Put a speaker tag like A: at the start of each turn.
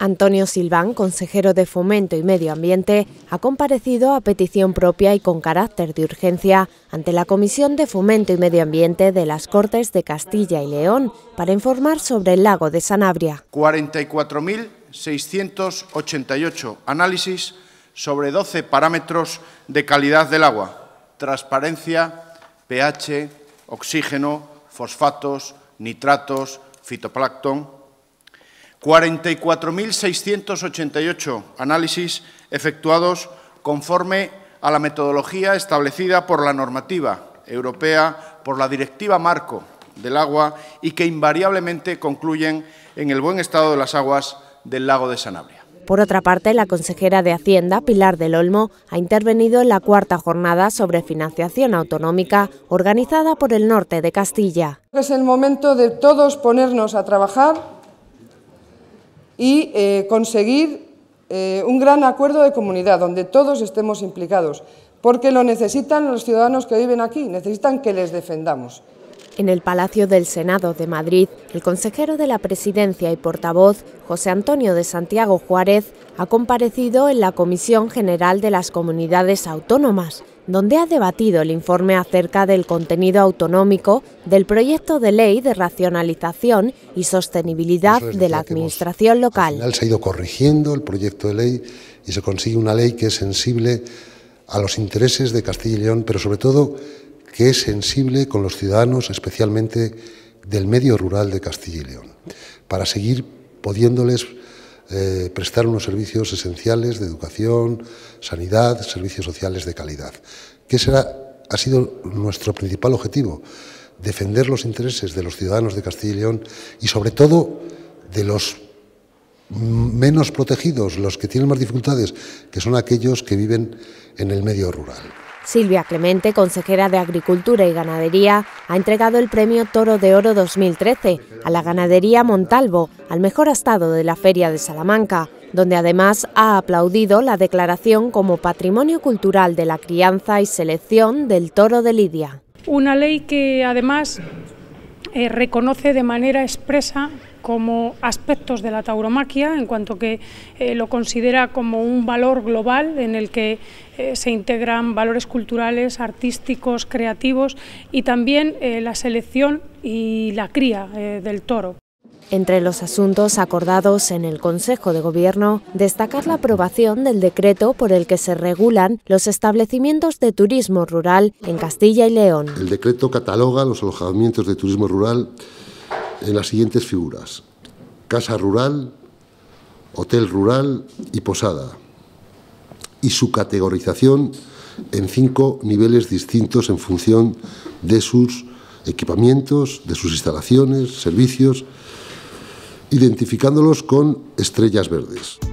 A: Antonio Silván, consejero de Fomento y Medio Ambiente, ha comparecido a petición propia y con carácter de urgencia ante la Comisión de Fomento y Medio Ambiente de las Cortes de Castilla y León para informar sobre el lago de Sanabria.
B: 44.688 análisis sobre 12 parámetros de calidad del agua, transparencia, pH, oxígeno, fosfatos, nitratos, fitoplancton, 44.688 análisis efectuados conforme a la metodología establecida por la normativa europea, por la Directiva Marco del Agua y que invariablemente concluyen en el buen estado de las aguas del lago de Sanabria.
A: Por otra parte, la consejera de Hacienda, Pilar del Olmo, ha intervenido en la cuarta jornada sobre financiación autonómica organizada por el norte de Castilla. Es el momento de todos ponernos a trabajar y eh, conseguir eh, un gran acuerdo de comunidad donde todos estemos implicados, porque lo necesitan los ciudadanos que viven aquí, necesitan que les defendamos. En el Palacio del Senado de Madrid, el consejero de la Presidencia y portavoz, José Antonio de Santiago Juárez, ha comparecido en la Comisión General de las Comunidades Autónomas donde ha debatido el informe acerca del contenido autonómico del proyecto de ley de racionalización y sostenibilidad de la administración local.
C: Al se ha ido corrigiendo el proyecto de ley y se consigue una ley que es sensible a los intereses de Castilla y León, pero sobre todo que es sensible con los ciudadanos, especialmente del medio rural de Castilla y León, para seguir pudiéndoles eh, prestar unos servicios esenciales de educación, sanidad, servicios sociales de calidad. Que ha sido nuestro principal objetivo, defender los intereses de los ciudadanos de Castilla y León y sobre todo de los menos protegidos, los que tienen más dificultades, que son aquellos que viven en el medio rural.
A: Silvia Clemente, consejera de Agricultura y Ganadería, ha entregado el premio Toro de Oro 2013 a la ganadería Montalvo, al mejor estado de la Feria de Salamanca, donde además ha aplaudido la declaración como Patrimonio Cultural de la Crianza y Selección del Toro de Lidia. Una ley que además eh, reconoce de manera expresa como aspectos de la tauromaquia, en cuanto que eh, lo considera como un valor global en el que eh, se integran valores culturales, artísticos, creativos y también eh, la selección y la cría del toro. Entre los asuntos acordados en el Consejo de Gobierno, destacar la aprobación del decreto por el que se regulan los establecimientos de turismo rural en Castilla y León.
C: El decreto cataloga los alojamientos de turismo rural en las siguientes figuras. Casa rural, hotel rural y posada. Y su categorización en cinco niveles distintos en función de sus equipamientos, de sus instalaciones, servicios, identificándolos con estrellas verdes.